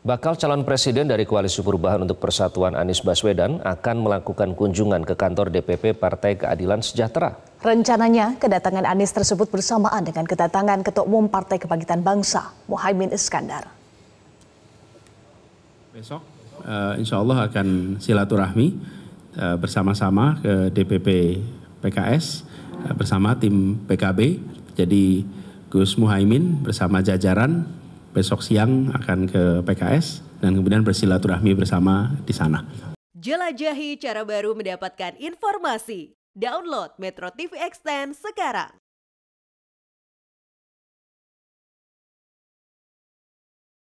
Bakal calon presiden dari Koalisi Perubahan untuk Persatuan Anies Baswedan akan melakukan kunjungan ke kantor DPP Partai Keadilan Sejahtera. Rencananya kedatangan Anies tersebut bersamaan dengan kedatangan Ketua Umum Partai Kebangkitan Bangsa, Mohaimin Iskandar. Besok uh, insya Allah akan silaturahmi uh, bersama-sama ke DPP PKS uh, eh, bersama tim PKB. Jadi Gus Muhaimin bersama jajaran besok siang akan ke PKS dan kemudian bersilaturahmi bersama di sana. Jelajahi cara baru mendapatkan informasi. Download Metro TV Extend sekarang.